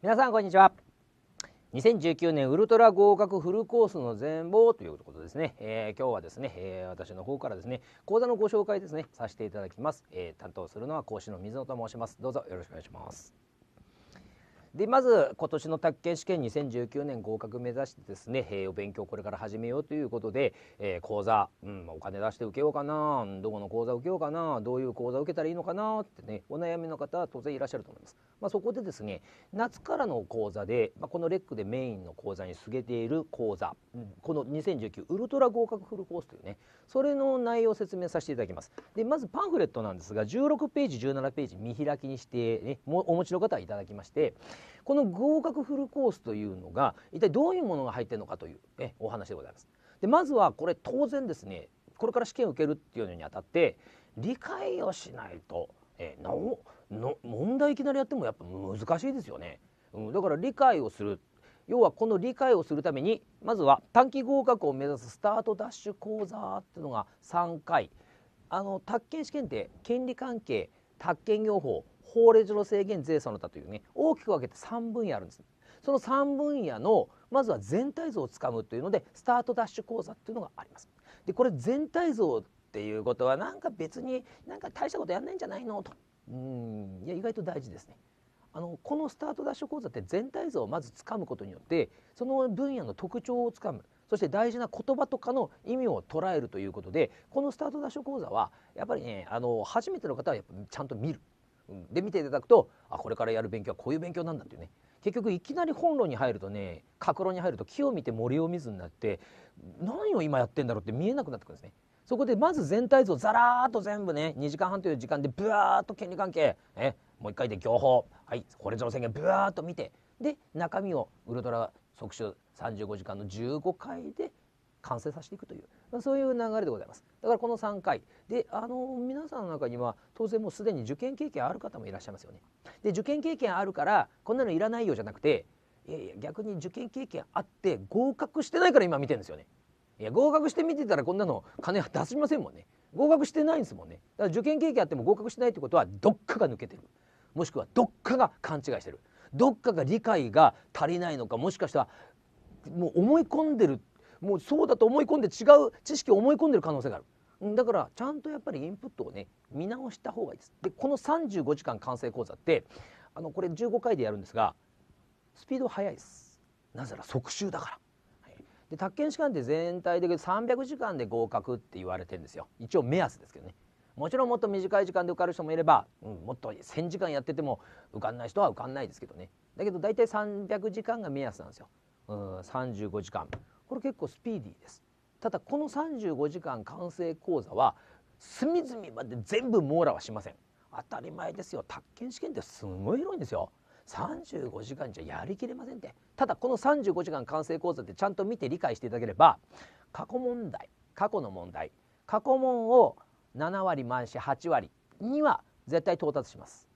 皆さんこんにちは2019年ウルトラ合格フルコースの全貌ということですね、えー、今日はですね、えー、私の方からですね講座のご紹介ですねさせていただきます、えー、担当するのは講師の水野と申しますどうぞよろしくお願いしますでまず今年の卓球試験2019年合格目指してですね、えー、お勉強これから始めようということで、えー、講座、うん、お金出して受けようかなどこの講座受けようかなどういう講座受けたらいいのかなってねお悩みの方は当然いらっしゃると思います。まあ、そこでですね夏からの講座で、まあ、このレックでメインの講座にすげている講座、うん、この2019ウルトラ合格フルコースというねそれの内容を説明させていただきます。でまずパンフレットなんですが16ページ17ページ見開きにして、ね、お持ちの方はいただきましてこの合格フルコースというのが一体どういうものが入ってるのかというえお話でございます。でまずはこれ当然ですねこれから試験を受けるっていうのにあたって理解をしないと、えなおの問題いきなりやってもやっぱ難しいですよね。うん、だから理解をする要はこの理解をするためにまずは短期合格を目指すスタートダッシュ講座っていうのが3回あの宅建試験って権利関係宅建業法法令上の制限税その他というね大きく分けて3分野あるんです。その3分野のまずは全体像をつかむというのでスタートダッシュ講座っていうのがあります。でこれ全体像っていうことはなんか別になんか大したことやんないんじゃないのとうんいや意外と大事ですね。あのこのスタートダッシュ講座って全体像をまずつかむことによってその分野の特徴をつかむそして大事な言葉とかの意味を捉えるということでこのスタートダッシュ講座はやっぱりねあの初めての方はやっぱちゃんと見るで見ていただくとあこれからやる勉強はこういう勉強なんだっていうね結局いきなり本論に入るとね格論に入ると木を見て森を見ずになって何を今やってんだろうって見えなくなってくるんですね。そこでまず全体像ざらーっと全部ね2時間半という時間でブワーっと権利関係、ね、もう一回で業法はいこれ以上の宣言ブワーっと見てで中身をウルトラ特集35時間の15回で完成させていくという、まあ、そういう流れでございますだからこの3回であの皆さんの中には当然もうすでに受験経験ある方もいらっしゃいますよねで受験経験あるからこんなのいらないよじゃなくていやいや逆に受験経験あって合格してないから今見てるんですよねいや合格して見てたらこんなの金出しませんもんね合格してないんですもんねだから受験経験あっても合格してないってことはどっかが抜けてるもしくはどっかが勘違いしてるどっかが理解が足りないのかもしかしたらもう思い込んでるもうそうだと思い込んで違う知識を思い込んでる可能性がある。だからちゃんとやっぱりインプットをね見直した方がいいです。でこの35時間完成講座ってあのこれ15回でやるんですがスピード速いです。なぜなら即習だから。で宅建士官って全体で300時間で合格って言われてるんですよ一応目安ですけどねもちろんもっと短い時間で受かる人もいれば、うん、もっと1,000時間やってても受かんない人は受かんないですけどねだけど大体300時間が目安なんですよ、うん、35時間これ結構スピーディーですただこの35時間完成講座は隅々まで全部網羅はしません当たり前ですよ宅建試験ってすごい広いんですよ35時間じゃやりきれませんってただこの35時間完成講座ってちゃんと見て理解していただければ過去問題過去の問題過去問を7割満し8割には絶対到達します、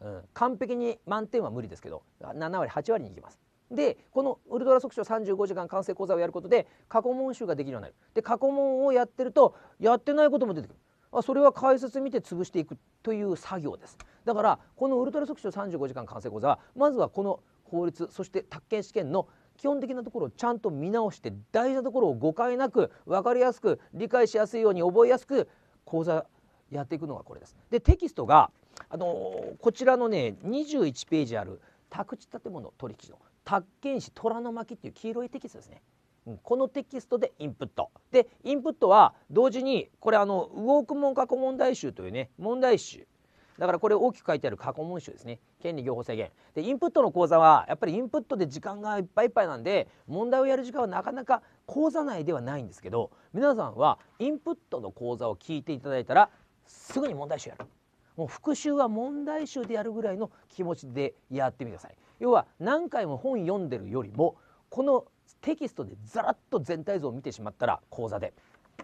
うん、完璧に満点は無理ですけど7割8割にいきますでこのウルトラ速聴35時間完成講座をやることで過去問集ができるようになるで過去問をやってるとやってないことも出てくるあそれは解説見て潰していくという作業ですだからこのウルトラ速聴35時間完成講座はまずはこの法律そして宅建試験の基本的なところをちゃんと見直して大事なところを誤解なく分かりやすく理解しやすいように覚えやすく講座やっていくのがこれです。でテキストが、あのー、こちらのね21ページある宅地建物取引の宅建士虎の巻っていう黄色いテキストですね。うん、このテキストでインプットでインプットは同時にこれあのウォークン過去問題集というね問題集だからこれ大きく書いてある過去問集ですね権利行法制限でインプットの講座はやっぱりインプットで時間がいっぱいいっぱいなんで問題をやる時間はなかなか講座内ではないんですけど皆さんはインプットの講座を聞いていただいたらすぐに問題集やるもう復習は問題集でやるぐらいの気持ちでやってみてください要は何回も本読んでるよりもこのテキストでざらっと全体像を見てしまったら講座で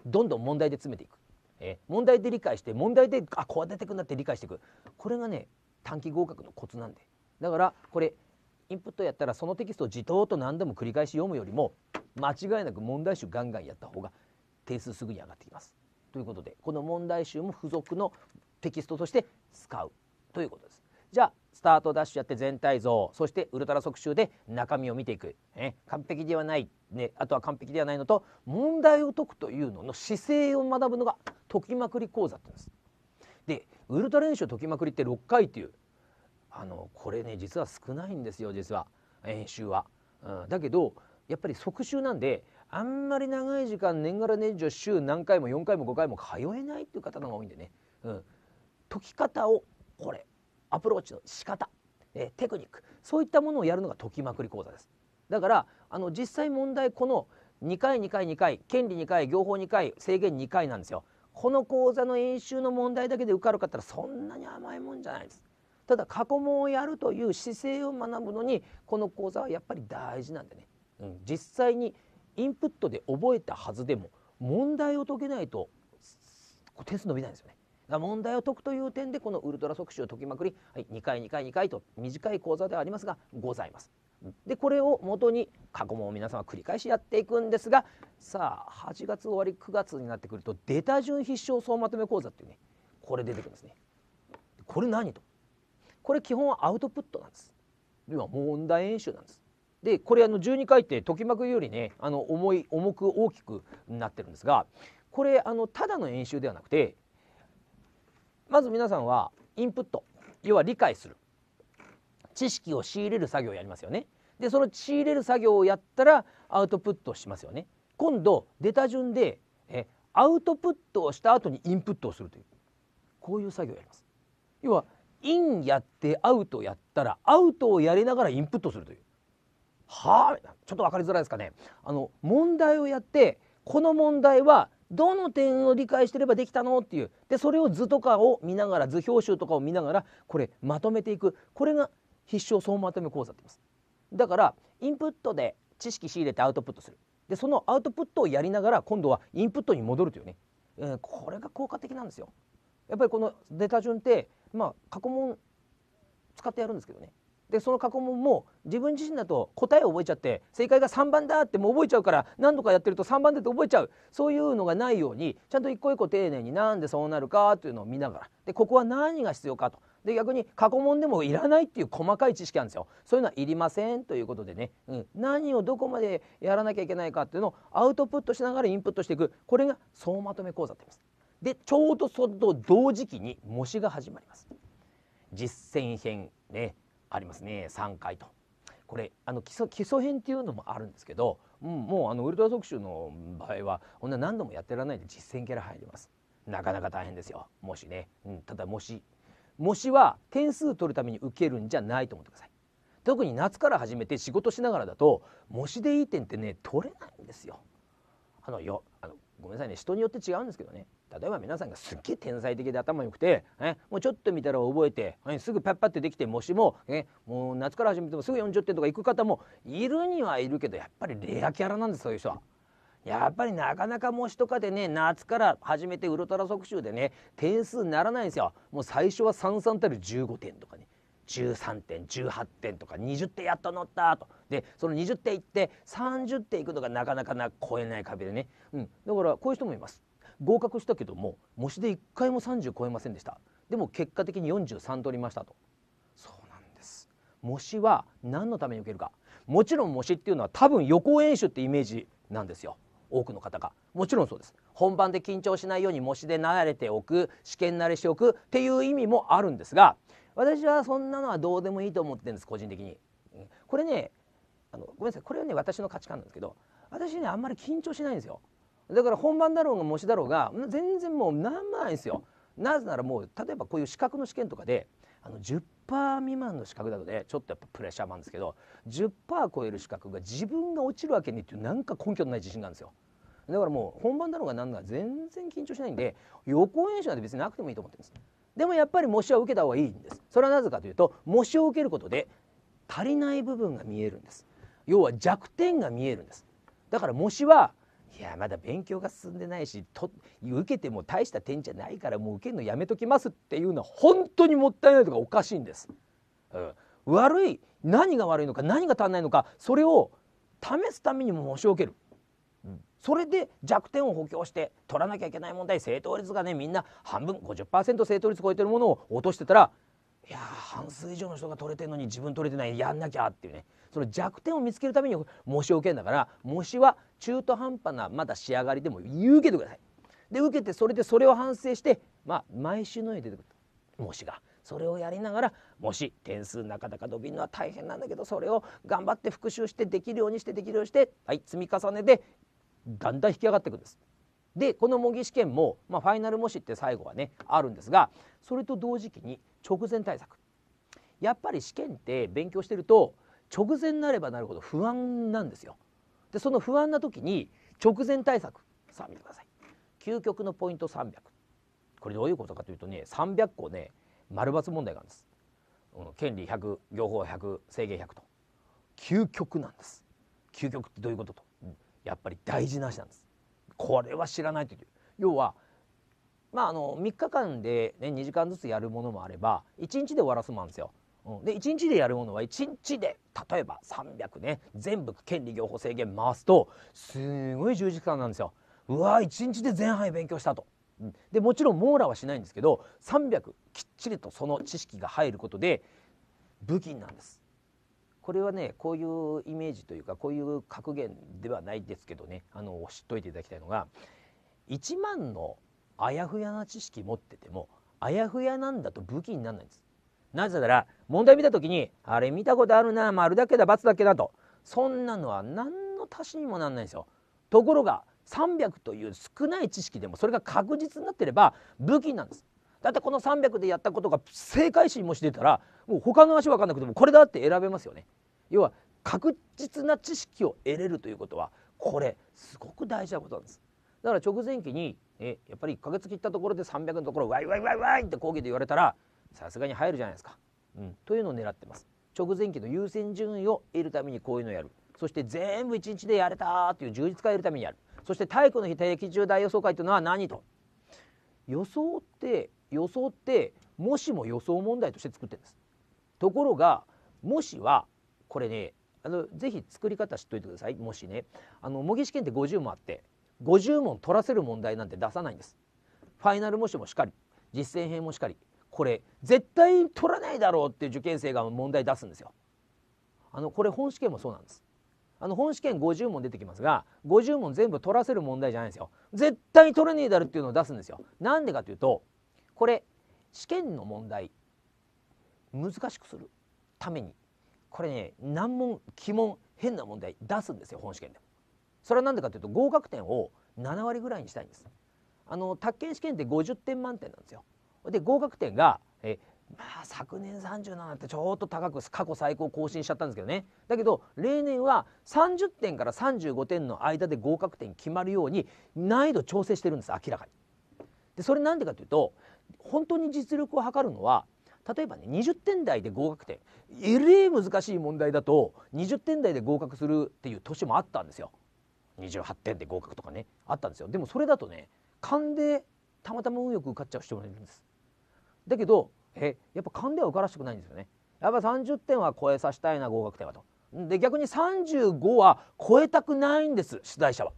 どんどん問題で詰めていく、えー、問題で理解して問題であこう出てくんだって理解していくこれがね短期合格のコツなんでだからこれインプットやったらそのテキストを自動と何度も繰り返し読むよりも間違いなく問題集ガンガンやった方が定数すぐに上がってきます。ということでこの問題集も付属のテキストとして使うということです。じゃあスタートダッシュやって全体像そしてウルトラ速習で中身を見ていく、ね、完璧ではない、ね、あとは完璧ではないのと問題を解くというのの姿勢を学ぶのが解きまくり講座ってんです。でウルトラ練習解きまくりって6回っていうあのこれね実は少ないんですよ実は演習は、うん。だけどやっぱり速習なんであんまり長い時間年がら年中週何回も4回も5回も通えないっていう方の方が多いんでね、うん、解き方をこれアプローチの仕方、えテクニックそういったものをやるのが解きまくり講座ですだからあの実際問題この2回2回2回権利2回業法2回制限2回なんですよこの講座の演習の問題だけで受かるかったらそんなに甘いもんじゃないですただ過去問をやるという姿勢を学ぶのにこの講座はやっぱり大事なんでね、うん、実際にインプットで覚えたはずでも問題を解けないと点数伸びないんですよね問題を解くという点でこのウルトラ即習を解きまくり、はい、2回2回2回と短い講座ではありますがございます。でこれをもとに過去問を皆さんは繰り返しやっていくんですがさあ8月終わり9月になってくると出た順必勝総まとめ講座っていうねこれ出てくるんですね。これ何とこれ基本はアウトプットなんです。要は問題演習なんです。でこれあの12回って解きまくりよりねあの重い重く大きくなってるんですがこれあのただの演習ではなくてまず皆さんはインプット要は理解する知識を仕入れる作業をやりますよねでその仕入れる作業をやったらアウトプットしますよね今度出た順でえアウトプットをした後にインプットをするというこういう作業をやります要はインやってアウトやったらアウトをやりながらインプットするというはあちょっと分かりづらいですかねあの問題をやってこの問題はどの点を理解してればできたのっていうでそれを図とかを見ながら図表集とかを見ながらこれまとめていくこれが必勝総まとめ講座って言いますだからインプットで知識仕入れてアウトプットするでそのアウトプットをやりながら今度はインプットに戻るというね、えー、これが効果的なんですよやっぱりこのデータ順ってまあ過去問使ってやるんですけどねでその過去問も自分自身だと答えを覚えちゃって正解が3番だってもう覚えちゃうから何度かやってると3番だって覚えちゃうそういうのがないようにちゃんと一個一個丁寧になんでそうなるかというのを見ながらでここは何が必要かとで逆に過去問でもいらないっていう細かい知識なんですよそういうのはいりませんということでね、うん、何をどこまでやらなきゃいけないかっていうのをアウトプットしながらインプットしていくこれが総まとめ講座って言います。でちょうどそと同時期に模試が始まります。実践編ねありますね3回と。これあの基礎基礎編っていうのもあるんですけど、うん、もうあのウルトラ特集の場合はこんな何度もやってらないで実践キャラ入ります。なかなか大変ですよもしね、うん、ただもしもしは点数取るために受けるんじゃないと思ってください特に夏から始めて仕事しながらだと模試でいい点ってね取れないんですよあのよあのごめんなさいね人によって違うんですけどね例えば皆さんがすっげえ天才的で頭良くて、えもうちょっと見たら覚えて、えすぐパッパってできてもしも、えもう夏から始めてもすぐ40点とかいく方もいるにはいるけどやっぱりレアキャラなんですそういう人は。やっぱりなかなか模試とかでね夏から始めてウルトラ速習でね点数ならないんですよもう最初は三々たる15点とかね13点18点とか20点やっと乗ったとでその20点いって30点いくのがなかなかな超えない壁でね、うん、だからこういう人もいます合格したけども模試で1回も30超えませんでしたでも結果的に43取りましたとそうなんです模試は何のために受けるかもちろん模試っていうのは多分予行演習ってイメージなんですよ多くの方がもちろんそうです本番で緊張しないように模試で慣れておく試験慣れしておくっていう意味もあるんですが私はそんなのはどうでもいいと思ってるんです個人的に、これねあのごめんなさいこれはね私の価値観なんですけど私ねあんまり緊張しないんですよだから本番だろうが模試だろうが全然もう何んもないんですよなぜならもう例えばこういう資格の試験とかであの10%未満の資格だとねちょっとやっぱプレッシャーもあるんですけど10%超える資格が自分が落ちるわけにっていうなんか根拠のない自信なんですよだからもう本番だろうが何だか全然緊張しないんで予行演習なんて別になくてもいいと思ってるんですでもやっぱり模試は受けた方がいいんですそれはなぜかというと模試を受けることで足りない部分が見えるんです要は弱点が見えるんですだから模試はいやまだ勉強が進んでないしと受けても大した点じゃないからもう受けるのやめときますっていうのは本当にもったいないとかおかしいんです、うん、悪い何が悪いのか何が足んないのかそれを試すためにも申し受けるそれで弱点を補強して取らなきゃいけない問題正答率がねみんな半分50%正答率超えてるものを落としてたらいや半数以上の人が取れてるのに自分取れてないやんなきゃっていうねその弱点を見つけるために模試を受けるんだから模試は中途半端なまだ仕上がりでも言うけてください。で受けてそれでそれを反省してまあ毎週のように出てくる模試が。それをやりながらもし点数なかなか伸びるのは大変なんだけどそれを頑張って復習してできるようにしてできるようにしてはい積み重ねてだんだん引き上がっていくんです。でこの模擬試験も、まあ、ファイナル模試って最後はねあるんですがそれと同時期に直前対策やっぱり試験って勉強してると直前になればなるほど不安なんですよ。でその不安な時に直前対策さあ見てください究極のポイント300これどういうことかというとね300個ね丸抜問題があるんです、うん、権利100業法100制限100と究極なんです究極ってどういうこととやっぱり大事な話なんです。これは知らないという要はまあ、あの3日間で、ね、2時間ずつやるものもあれば1日で終わらすもあるんですよ。うん、で1日でやるものは1日で例えば300ね全部権利業法制限回すとすごい充実感なんですよ。うわ1日で前半勉強したと。うん、でもちろん網羅はしないんですけど300きっちりとその知識が入ることで武器なんです。これはねこういうイメージというかこういう格言ではないですけどねあの知っといていただきたいのが1万のあやふやな知識持っててもあやふやなんだと武器にならないんです。なぜなら問題見た時にあれ見たことあるな丸だけだ×だけだとそんなのは何の足しにもならないんですよ。ところが300という少ない知識でもそれが確実になってれば武器なんです。だってこの300でやったことが正解心もしてたらもう他の足分かんなくてもこれだって選べますよね。要は確実な知識を得れるということはこれすごく大事なことなんです。だから直前期にえやっぱり1ヶ月切ったところで300のところワイワイワイワイって講義で言われたらさすがに入るじゃないですか、うん、というのを狙ってます。直前期の優先順位を得るためにこういうのをやるそして全部1日でやれたという充実感を得るためにやるそして体育の日定期中大予想会というのは何と予想って予想ってもしも予想問題として作ってるんですところがもしはこれねあのぜひ作り方知っといてくださいもしねあの模擬試験って50問あって50問取らせる問題なんて出さないんですファイナル模試もしかり実践編もしかりこれ絶対取らないだろうっていう受験生が問題出すんですよあのこれ本試験もそうなんですあの本試験50問出てきますが50問全部取らせる問題じゃないんですよ絶対取れねえだろっていうのを出すんですよなんでかというとこれ試験の問題難しくするためにこれね難問鬼門変な問題出すんですよ本試験でも。それは何でかというと合格点を7割ぐらいにしたいんです。あの宅建試験って50点満点なんですよ。で合格点がえまあ昨年37ってちょっと高く過去最高更新しちゃったんですけどねだけど例年は30点から35点の間で合格点決まるように難易度調整してるんです明らかに。でそれなんでかというと本当に実力を測るのは例えばね20点台で合格点えれえ難しい問題だと20点台で合格するっていう年もあったんですよ28点で合格とかねあったんですよでもそれだとね勘でたまたま運よく受かっちゃう人もいるんですだけどえやっぱ勘では受からしくないんですよねやっぱ30点は超えさせたいな合格点はとで逆に35は超えたくないんです出題者は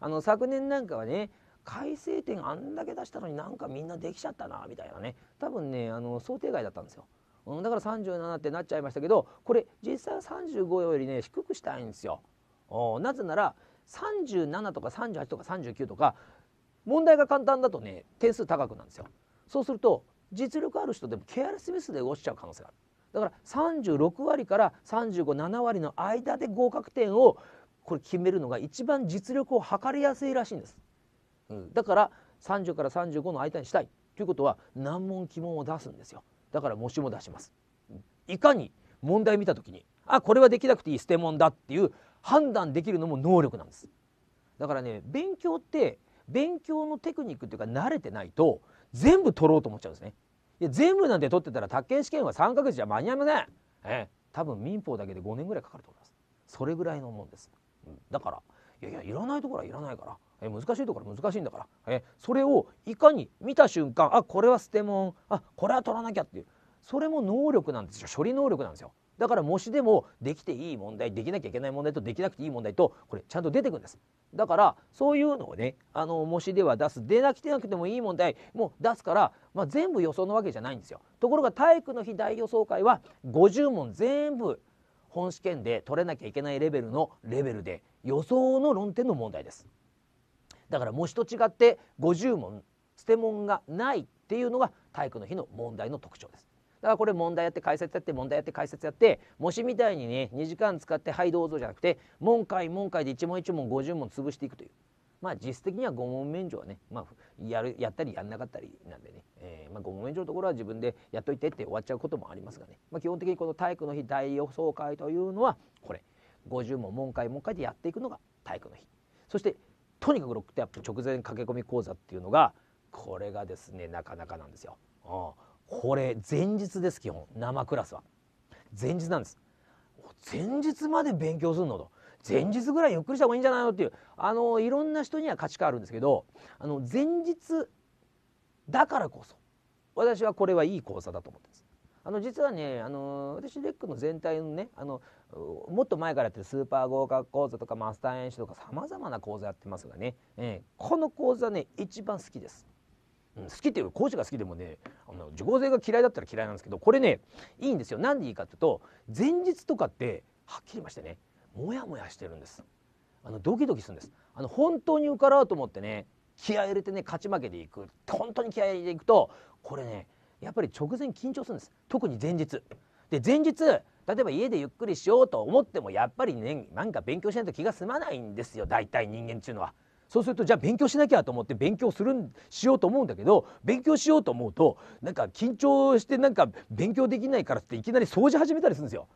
あの昨年なんかはね改正点あんだけ出したのになんかみんなできちゃったなみたいなね多分ねあの想定外だったんですよ。うん、だから37ってなっちゃいましたけどこれ実際は35よりね低くしたいんですよ。おなぜなら37とか38とか39とか問題が簡単だとね点数高くなんですよ。そうすると実力ある人でもケアレスミスで落ちちゃう可能性がある。だから36割から357割の間で合格点をこれ決めるのが一番実力を測りやすいらしいんです。うん、だから30から35の間にしたいということは難問疑問を出すんですよだから模試も出します、いかに問題見た時にあこれはできなくていい捨て物だっていう判断できるのも能力なんですだからね勉強って勉強のテクニックっていうか慣れてないと全部取ろうと思っちゃうんですねいや全部なんて取ってたら宅建試験は3ヶ月じゃ間に合いません、ええ、多分民法だけで5年ぐらいかかると思いますそれぐらいのもんです、うん、だからいやいやいらないところはいらないからえ難しいところ難しいんだから、えそれをいかに見た瞬間あこれは捨てもんあこれは取らなきゃっていうそれも能力なんですよ処理能力なんですよだから模試でもできていい問題できなきゃいけない問題とできなくていい問題とこれちゃんと出てくんですだからそういうのをねあの模試では出す出なくてなくてもいい問題も出すから、まあ、全部予想のわけじゃないんですよところが体育の日大予想会は50問全部本試験で取れなきゃいけないレベルのレベルで予想の論点の問題ですだから模試と違って50問捨て問がないっていうのが体育の日の問題の特徴です。だからこれ問題やって解説やって問題やって解説やって模試みたいにね2時間使ってはいどうぞじゃなくて問解問解で一問一問50問潰していくという。まあ実質的には5問免除はね、まあ、やるやったりやんなかったりなんでね、えーまあ、5問免除のところは自分でやっといてって終わっちゃうこともありますがね、まあ、基本的にこの体育の日大予想会というのはこれ50問問解問解でやっていくのが体育の日そしてとにかくロックアップ直前駆け込み講座っていうのがこれがですねなかなかなんですよ。うん、これ前日です基本生クラスは前日なんです前日まで勉強するのと前日ぐらいゆっくりした方がいいんじゃないのっていうあのいろんな人には価値観あるんですけどあの前日だからこそ私はこれはいい講座だと思ってます。あの実はねあの私レックの全体のねあのもっと前からやってるスーパー合格講座とかマスター演習とかさまざまな講座やってますがね、えー、この講座ね一番好きです。うん、好きっていう講師が好きでもねあの受講生が嫌いだったら嫌いなんですけどこれねいいんですよ。何でいいかっていうと前日とかってはっきり言いましてねモヤモヤしてるんです。あのドキドキするんです。あの本当に受からうと思ってね気合入れてね勝ち負けでいく本当に気合入れていくとこれねやっぱり直前緊張するんです特に前日で前日例えば家でゆっくりしようと思ってもやっぱりねなんか勉強しないと気が済まないんですよ大体人間っていうのは。そうするとじゃあ勉強しなきゃと思って勉強するしようと思うんだけど勉強しようと思うとなんか緊張してなんか勉強できないからっていきなり掃除始めたりするんですよ。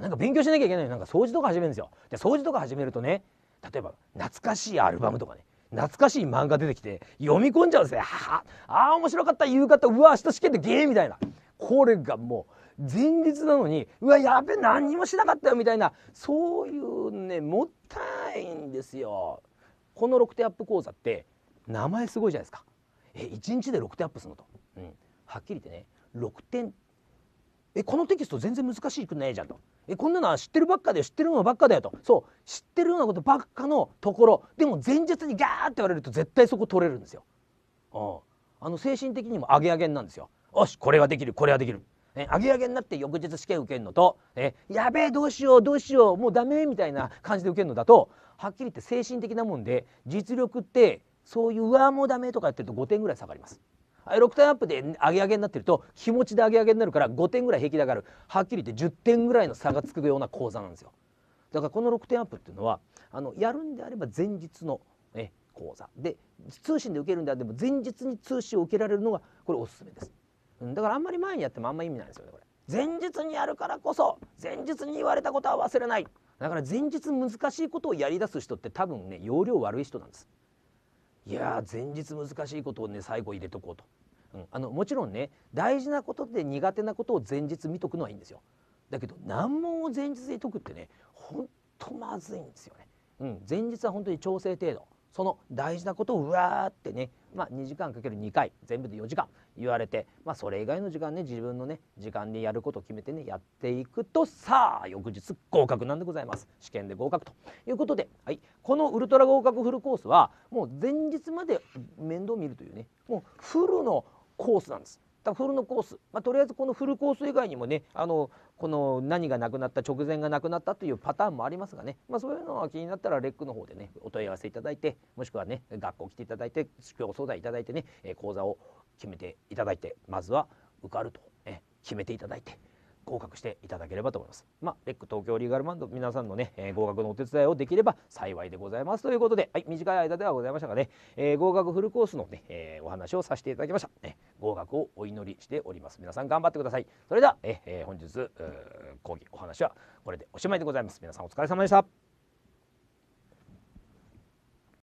なんか勉強しなきゃいけないなんか掃除とか始めるんですよ。で掃除とか始めるとね例えば懐かしいアルバムとかね懐かしい漫画出てきて読み込んじゃうんですね。はああ面白かった夕方うわ明日試験でゲーみたいなこれがもう前日なのにうわやべ何もしなかったよみたいなそういうねもったいんですよ。この6手アップ講座って名前すごいじゃないですか。え1日で6手アップするのと、うん、はっきり言ってね6点えこのテキスト全然難しくないじゃんとえこんなのは知ってるばっかだよ知ってるのばっかだよとそう知ってるようなことばっかのところでも前日にギャーって言われると絶対そこ取れるんですよ。うん、あの精神的にもアゲアゲなんですよ。よしこれはできるこれはできる。えアゲアゲになって翌日試験受けるのとえやべえどうしようどうしようもうダメみたいな感じで受けるのだとはっきり言って精神的なもんで実力ってそういううわもうダメとかやってると5点ぐらい下がります。6点アップで上げ上げになってると気持ちで上げ上げになるから5点ぐらい平気だからはっきり言って10点ぐらいの差がつくような講座なんですよ。だからこの6点アップっていうのはあのやるんであれば前日のえ講座で通信で受けるんであれば前日に通信を受けられるのがこれおすすめです。だからあんまり前にやってもあんま意味ないですよねこれ。前日にやるからこそ前日に言われたことは忘れないだから前日難しいことをやりだす人って多分ね容量悪い人なんですいや前日難しいことをね最後入れとこうと、うん、あのもちろんね大事なことで苦手なことを前日見とくのはいいんですよだけど難問を前日に解くってねほんとまずいんですよね、うん、前日は本当に調整程度その大事なことをうわーってね、まあ、2時間かける2回全部で4時間言われて、まあ、それ以外の時間ね自分のね時間でやることを決めてねやっていくとさあ翌日合格なんでございます試験で合格ということで、はい、このウルトラ合格フルコースはもう前日まで面倒見るというねもうフルのコースなんです。だフルのコース、まあ、とりあえずこのフルコース以外にもねあのこの何がなくなった直前がなくなったというパターンもありますがね、まあ、そういうのは気になったらレックの方でねお問い合わせいただいてもしくはね学校来ていただいて教相談いただいてね講座を決めていただいてまずは受かると、ね、決めていただいて合格していただければと思います。まあ、レック東京リーガルマンド皆さんのね、えー、合格のお手伝いをできれば幸いでございますということで、はい、短い間ではございましたがね、えー、合格フルコースのね、えー、お話をさせていただきました、ね。合格をお祈りしております。皆さん頑張ってください。それでは、え本日講義お話はこれでおしまいでございます。皆さんお疲れ様でした。